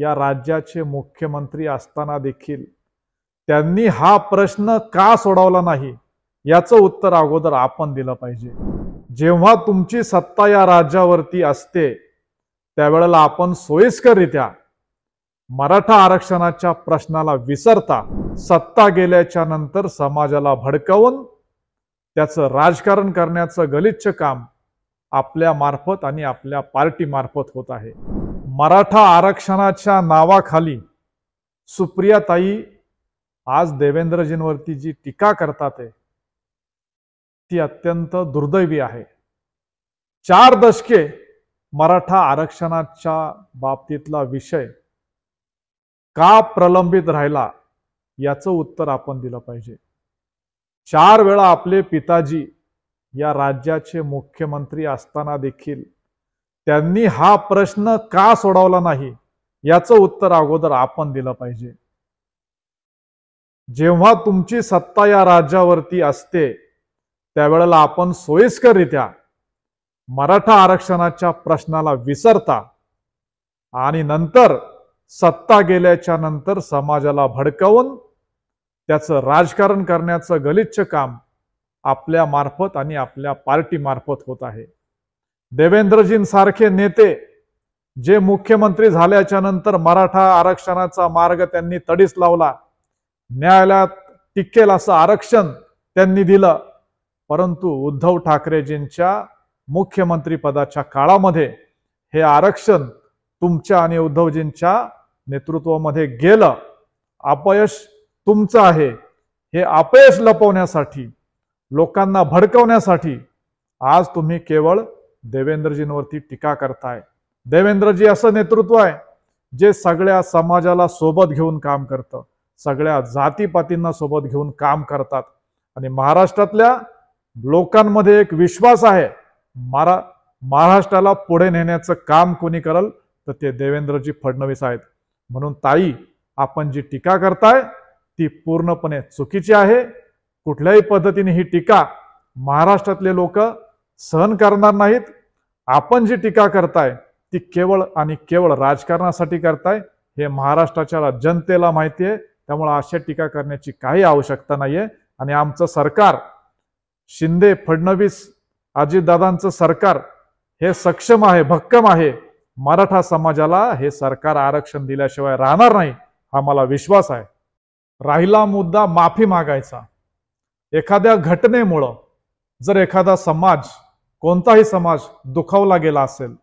या राज्याचे मुख्यमंत्री असताना देखील त्यांनी हा प्रश्न का सोडवला नाही याचं उत्तर अगोदर आपण दिलं पाहिजे जेव्हा तुमची सत्ता या राज्यावरती असते त्यावेळेला आपण सोयीस्करित्या मराठा आरक्षणाच्या प्रश्नाला विसरता सत्ता गेल्याच्या नंतर समाजाला भडकवून त्याचं राजकारण करण्याचं गलिच्छ काम आपल्या मार्फत आणि आपल्या पार्टी मार्फत होत आहे मराठा आरक्षणाच्या नावाखाली सुप्रिया ताई आज देवेंद्रजींवरती जी टीका करतात ती अत्यंत दुर्दैवी आहे चार दशके मराठा आरक्षणाच्या बाबतीतला विषय का प्रलंबित राहिला याचं उत्तर आपण दिलं पाहिजे चार वेळा आपले पिताजी या राज्याचे मुख्यमंत्री असताना देखील त्यांनी हा प्रश्न का सोडवला नाही याचं उत्तर अगोदर आपण दिलं पाहिजे जेव्हा तुमची सत्ता या राज्यावरती असते त्यावेळेला आपण सोयीस्कररित्या मराठा आरक्षणाच्या प्रश्नाला विसरता आणि नंतर सत्ता गेल्याच्या नंतर समाजाला भडकवून त्याचं राजकारण करण्याचं गलिच्छ काम आपल्या मार्फत आणि आपल्या पार्टी मार्फत होत आहे देवेंद्रजींसारखे नेते जे मुख्यमंत्री झाल्याच्या नंतर मराठा आरक्षणाचा मार्ग त्यांनी तडीस लावला न्यायालयात टिकेल असं आरक्षण त्यांनी दिलं परंतु उद्धव ठाकरेजींच्या मुख्यमंत्री पदाच्या काळामध्ये हे आरक्षण तुमच्या आणि उद्धवजींच्या नेतृत्वामध्ये गेलं अपयश तुमचं आहे हे अपयश लपवण्यासाठी लोकांना भडकवण्यासाठी आज तुम्ही केवळ देवेंद्रजींवरती टीका करताय देवेंद्रजी असं नेतृत्व आहे जे सगळ्या समाजाला सोबत घेऊन काम करतं सगळ्या जातीपातींना सोबत घेऊन काम करतात आणि महाराष्ट्रातल्या लोकांमध्ये एक विश्वास आहे मारा महाराष्ट्राला पुढे नेण्याचं काम कोणी करल तर ते देवेंद्रजी फडणवीस आहेत म्हणून ताई आपण जी टीका करताय ती पूर्णपणे चुकीची आहे कुठल्याही पद्धतीने ही टीका महाराष्ट्रातले लोक सहन करणार नाहीत आपण जी टीका करताय ती केवळ आणि केवळ राजकारणासाठी करताय हे महाराष्ट्राच्या जनतेला माहिती आहे त्यामुळे अशा टीका करण्याची काही आवश्यकता नाहीये आणि आमचं सरकार शिंदे फडणवीस अजितदादांचं सरकार हे सक्षम आहे भक्कम आहे मराठा समाजाला हे सरकार आरक्षण दिल्याशिवाय राहणार नाही हा मला विश्वास आहे राहिला मुद्दा माफी मागायचा एखाद्या घटनेमुळं जर एखादा समाज कोणताही समाज दुखावला गेला असेल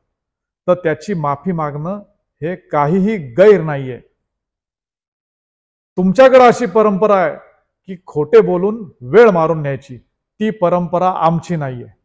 तर त्याची माफी मागणं हे काहीही गैर नाहीये तुमच्याकडे अशी परंपरा आहे की खोटे बोलून वेळ मारून न्यायची ती परंपरा आमची नाहीये